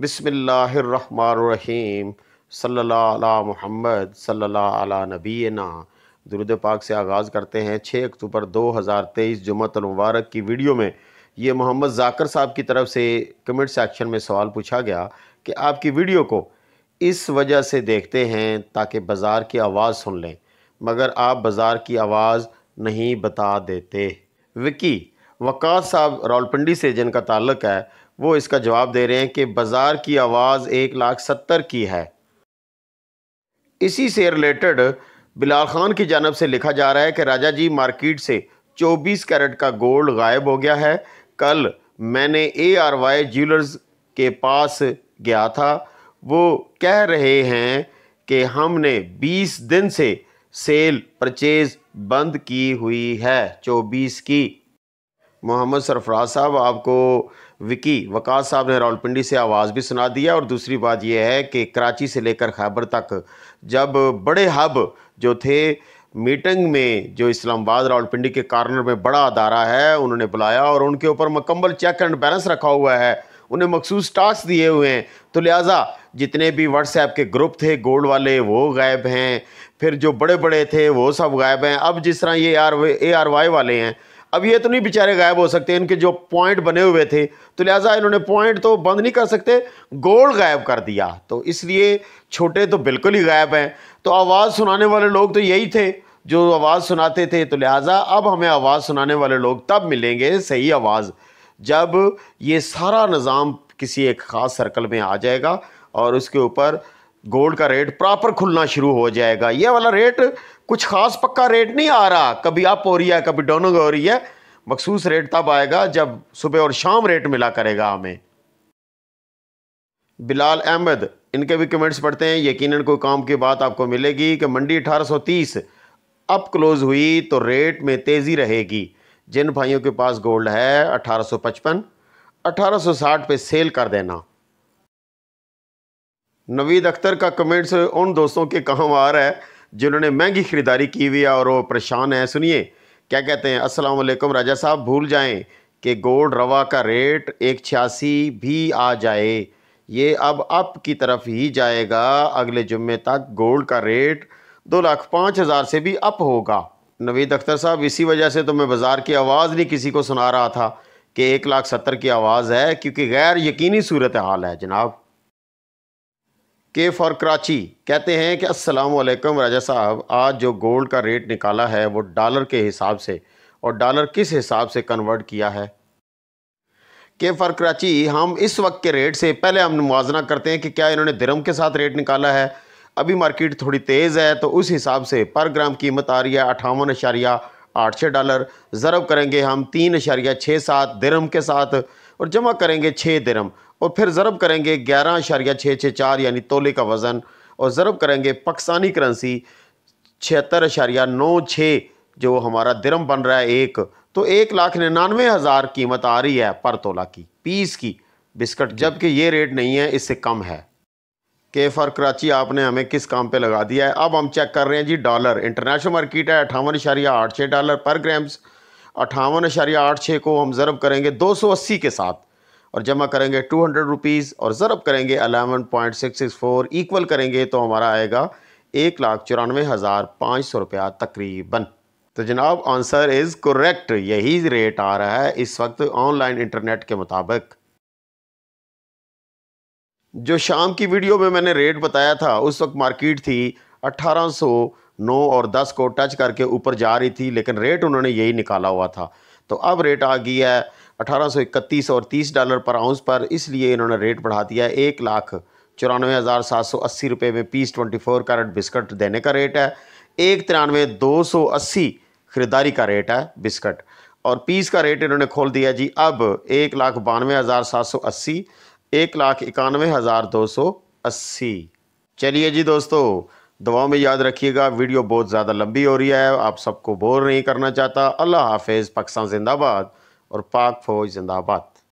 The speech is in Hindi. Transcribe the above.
बिसमीम सल्ला महमद सल्ला नबीना दुरुद पाक से आगाज़ करते हैं 6 अक्टूबर 2023 जुम्मत मुबारक की वीडियो में ये मोहम्मद जाकर साहब की तरफ से कमेंट सेक्शन में सवाल पूछा गया कि आपकी वीडियो को इस वजह से देखते हैं ताकि बाज़ार की आवाज़ सुन लें मगर आप बाज़ार की आवाज़ नहीं बता देते विकी वक़ात साहब रावलपिंडी से जिनका ताल्लक है वो इसका जवाब दे रहे हैं कि बाज़ार की आवाज़ एक लाख सत्तर की है इसी से रिलेटेड बिलाल खान की जानब से लिखा जा रहा है कि राजा जी मार्केट से 24 कैरेट का गोल्ड गायब हो गया है कल मैंने ए आर वाई ज्वेलर्स के पास गया था वो कह रहे हैं कि हमने 20 दिन से सेल परचेज बंद की हुई है 24 की मोहम्मद सरफराज साहब आपको विकी वकास साहब ने रावलपिंडी से आवाज़ भी सुना दिया और दूसरी बात यह है कि कराची से लेकर खैबर तक जब बड़े हब जो थे मीटिंग में जो इस्लामाबाद रावलपिंडी के कॉर्नर में बड़ा अदारा है उन्होंने बुलाया और उनके ऊपर मुकम्मल चेक एंड बैलेंस रखा हुआ है उन्हें मखसूस टास्क दिए हुए हैं तो लिहाजा जितने भी व्हाट्सएप के ग्रुप थे गोल्ड वाले वो गायब हैं फिर जो बड़े बड़े थे वो सब गायब हैं अब जिस तरह ये आर ए आर वाई वाले हैं अब ये तो नहीं बेचारे गायब हो सकते इनके जो पॉइंट बने हुए थे तो लिहाजा इन्होंने पॉइंट तो बंद नहीं कर सकते गोल गायब कर दिया तो इसलिए छोटे तो बिल्कुल ही गायब हैं तो आवाज़ सुनाने वाले लोग तो यही थे जो आवाज़ सुनाते थे तो लिहाजा अब हमें आवाज़ सुनाने वाले लोग तब मिलेंगे सही आवाज़ जब ये सारा निज़ाम किसी एक ख़ास सर्कल में आ जाएगा और उसके ऊपर गोल्ड का रेट प्रॉपर खुलना शुरू हो जाएगा ये वाला रेट कुछ ख़ास पक्का रेट नहीं आ रहा कभी अप हो रही है कभी डाउन हो रही है मखसूस रेट तब आएगा जब सुबह और शाम रेट मिला करेगा हमें बिलाल अहमद इनके भी कमेंट्स पढ़ते हैं यकीनन कोई काम की बात आपको मिलेगी कि मंडी 1830 अब क्लोज़ हुई तो रेट में तेज़ी रहेगी जिन भाइयों के पास गोल्ड है 1855 1860 पे सेल कर देना नवीद अख्तर का कमेंट्स उन दोस्तों के कहाँ आ रहा है जिन्होंने महंगी ख़रीदारी की हुई है और वो परेशान हैं सुनिए क्या कहते हैं अस्सलाम वालेकुम राजा साहब भूल जाएं कि गोल्ड रवा का रेट एक छियासी भी आ जाए ये अब अप की तरफ ही जाएगा अगले जुम्मे तक गोल्ड का रेट दो लाख पाँच हज़ार से भी अप होगा नवीद अख्तर साहब इसी वजह से तो मैं बाज़ार की आवाज़ नहीं किसी को सुना रहा था कि एक लाख सत्तर की आवाज़ है क्योंकि गैर यकीनी सूरत हाल है जनाब के फॉर कराची कहते हैं कि अस्सलाम वालेकुम राजा साहब आज जो गोल्ड का रेट निकाला है वो डॉलर के हिसाब से और डॉलर किस हिसाब से कन्वर्ट किया है के फॉर कराची हम इस वक्त के रेट से पहले हम मुआजना करते हैं कि क्या इन्होंने दरम के साथ रेट निकाला है अभी मार्केट थोड़ी तेज़ है तो उस हिसाब से पर ग्राम कीमत आ रही है अठावन अशारिया आठ छः डॉलर ज़रब करेंगे हम तीन अशारिया छः सात दरम के साथ और जमा करेंगे छः दरम और फिर ज़रब करेंगे ग्यारह अशारिया छः छः चार यानी तोले का वज़न और ज़रब करेंगे पाकिस्तानी करेंसी छिहत्तर अशारिया नौ छः जो हमारा दरम बन रहा है एक तो एक लाख निन्यानवे हज़ार कीमत आ रही है पर तोला की पीस की बिस्कट जबकि ये रेट नहीं है इससे कम है के फर कराची आपने हमें किस काम पे लगा दिया है अब हम चेक कर रहे हैं जी डॉलर इंटरनेशनल मार्केट है अठावन अशारिया आठ छः डॉलर पर ग्राम्स अठावन अशारिया आठ छः को हम ज़रब करेंगे दो सौ अस्सी के साथ और जमा करेंगे टू हंड्रेड रुपीज़ और ज़रब करेंगे eleven point six six four equal करेंगे तो हमारा आएगा एक लाख चौरानवे हज़ार पाँच सौ रुपया तकरीबन तो जनाब आंसर इज़ करेक्ट यही रेट आ रहा है इस वक्त ऑनलाइन इंटरनेट के मुताबिक जो शाम की वीडियो में मैंने रेट बताया था उस वक्त मार्केट थी अट्ठारह नौ और दस को टच करके ऊपर जा रही थी लेकिन रेट उन्होंने यही निकाला हुआ था तो अब रेट आ गया है 1831 और 30 डॉलर पर आउंस पर इसलिए इन्होंने रेट बढ़ा दिया एक लाख चौरानवे हज़ार सात सौ अस्सी रुपये में piece twenty four carat biscuit देने का रेट है एक तिरानवे दो सौ अस्सी खरीदारी का रेट है बिस्कट और पीस का रेट इन्होंने खोल दिया जी अब एक लाख बानवे हज़ार सात सौ अस्सी एक लाख इक्यानवे हज़ार दो सौ अस्सी चलिए जी दोस्तों दवाओं में याद रखिएगा वीडियो बहुत ज़्यादा लंबी हो रही है आप सबको बोर नहीं करना चाहता अल्लाह हाफिज़ पाकिस्तान जिंदाबाद और पाक फौज जिंदाबाद